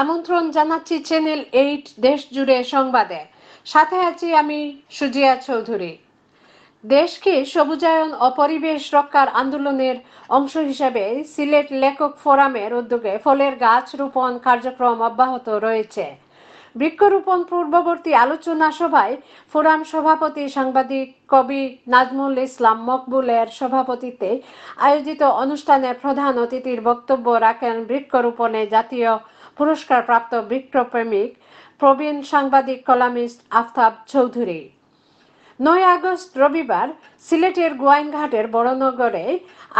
আমন্ত্রণ জানাচ্ছি channel eight দেশ জুড়ে সংবাদে সাথে আছি আমি সুজিয়া চৌধুরী দেশকে সবুজায়ন ও পরিবেশ রক্ষার আন্দোলনের অংশ হিসাবে সিলেট লেখক ফোরামের উদ্যোগে ফলের গাছ রোপণ কার্যক্রম অব্যাহত রয়েছে বৃক্ষরোপণ পূর্ববর্তী আলোচনা সভায় ফোরাম সভাপতি সাংবাদিক কবি নাজমুল ইসলাম মকবুলের সভাপতিত্বে আয়োজিত অনুষ্ঠানে প্রধান অতিথির বক্তব্য রাখেন বৃক্ষরোপণে জাতীয় পুরস্কারপ্রাপ্ত বিক্রপ্রেমিক প্রবীণ সাংবাদিক কলামিস্ট আফতাব চৌধুরী নয় আগস্ট রবিবার সিলেটের গোয়াইনঘাটের বড়নগরে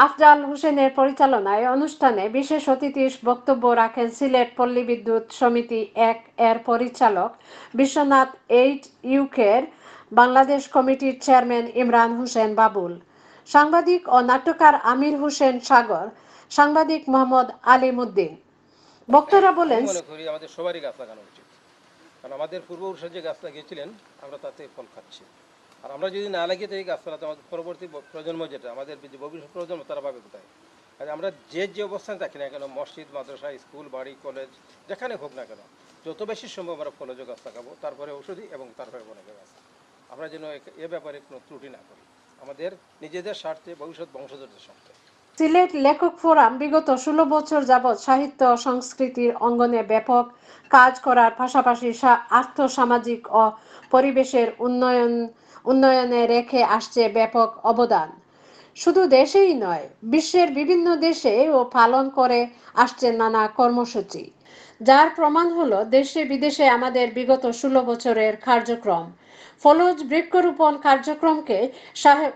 আফজাল হোসেনের পরিচালনায় অনুষ্ঠানে বিশেষ অতিথির বক্তব্য রাখেন সিলেট পল্লী বিদ্যুৎ সমিতি এক এর পরিচালক বিশ্বনাথ এইচ ইউকের বাংলাদেশ কমিটির চেয়ারম্যান ইমরান হোসেন বাবুল সাংবাদিক ও নাট্যকার আমির হোসেন সাগর সাংবাদিক মোহাম্মদ আলিমুদ্দিন বক্তারা বলেন মনে করি আমাদের সবারই গাছ লাগানো উচিত কারণ আমাদের পূর্বপুরুষরা যে গাছ লাগিয়েছিলেন আমরা তাতে ফল খাচ্ছি আর আমরা যদি না লাগিয়ে এই গাছ লাগাতে আমাদের পরবর্তী প্রজন্ম যেটা আমাদের যে ভবিষ্যৎ প্রজন্ম তারা পাবে কোথায় কাজে আমরা যে যে অবস্থানে থাকি না কেন মসজিদ মাদ্রাসা স্কুল বাড়ি কলেজ যেখানে হোক না কেন যত বেশি সম্ভব আমরা ফলজ গাছ লাগাবো তারপরে ঔষধি এবং তারপরে বনে গাছ আমরা যেন এ ব্যাপারে কোনো ত্রুটি না করি আমাদের নিজেদের স্বার্থে ভবিষ্যৎ বংশধরদের স্বার্থে সিলেট লেখক ফোরাম বিগত ষোলো বছর যাবৎ সাহিত্য সংস্কৃতির অঙ্গনে ব্যাপক কাজ করার পাশাপাশি আর্থসামাজিক ও পরিবেশের উন্নয়ন উন্নয়নে রেখে আসছে ব্যাপক অবদান শুধু দেশেই নয় বিশ্বের বিভিন্ন দেশে ও পালন করে আসছে নানা কর্মসূচি যার প্রমাণ হলো দেশে বিদেশে আমাদের বিগত ষোলো বছরের কার্যক্রম ফলজ বৃক্ষরোপণ কার্যক্রমকে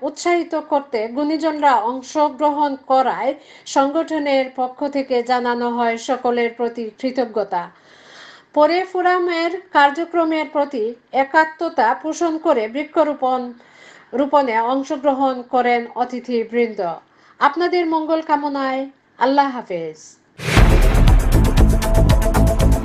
উৎসাহিত করতে গুণীজনরা অংশগ্রহণ করায় সংগঠনের পক্ষ থেকে জানানো হয় সকলের প্রতি কৃতজ্ঞতা পরে ফোরামের কার্যক্রমের প্রতি একাত্মতা পোষণ করে বৃক্ষরোপণ রূপণে অংশগ্রহণ করেন অতিথি বৃন্দ আপনাদের মঙ্গল কামনায় আল্লাহ হাফেজ